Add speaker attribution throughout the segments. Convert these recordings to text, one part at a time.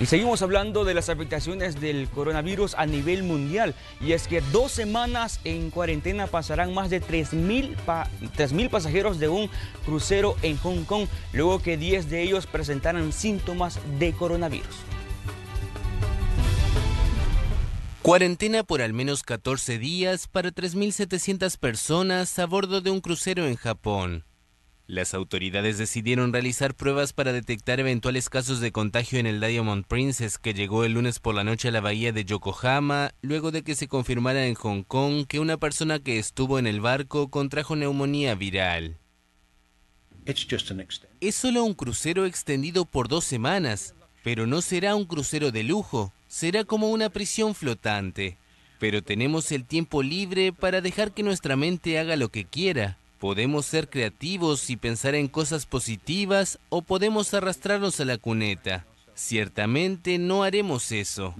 Speaker 1: Y seguimos hablando de las afectaciones del coronavirus a nivel mundial. Y es que dos semanas en cuarentena pasarán más de 3.000 pasajeros de un crucero en Hong Kong, luego que 10 de ellos presentaran síntomas de coronavirus.
Speaker 2: Cuarentena por al menos 14 días para 3.700 personas a bordo de un crucero en Japón. Las autoridades decidieron realizar pruebas para detectar eventuales casos de contagio en el Diamond Princess que llegó el lunes por la noche a la bahía de Yokohama, luego de que se confirmara en Hong Kong que una persona que estuvo en el barco contrajo neumonía viral. Es solo un crucero extendido por dos semanas, pero no será un crucero de lujo, será como una prisión flotante. Pero tenemos el tiempo libre para dejar que nuestra mente haga lo que quiera, Podemos ser creativos y pensar en cosas positivas o podemos arrastrarnos a la cuneta. Ciertamente no haremos eso.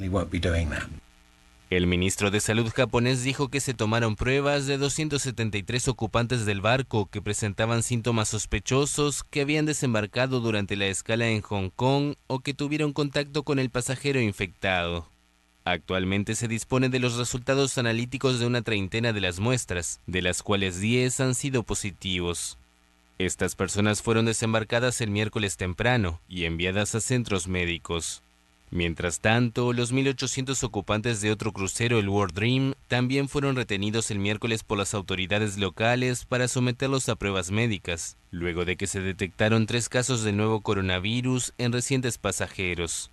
Speaker 2: El ministro de Salud japonés dijo que se tomaron pruebas de 273 ocupantes del barco que presentaban síntomas sospechosos, que habían desembarcado durante la escala en Hong Kong o que tuvieron contacto con el pasajero infectado. Actualmente se dispone de los resultados analíticos de una treintena de las muestras, de las cuales 10 han sido positivos. Estas personas fueron desembarcadas el miércoles temprano y enviadas a centros médicos. Mientras tanto, los 1.800 ocupantes de otro crucero, el World Dream, también fueron retenidos el miércoles por las autoridades locales para someterlos a pruebas médicas, luego de que se detectaron tres casos de nuevo coronavirus en recientes pasajeros.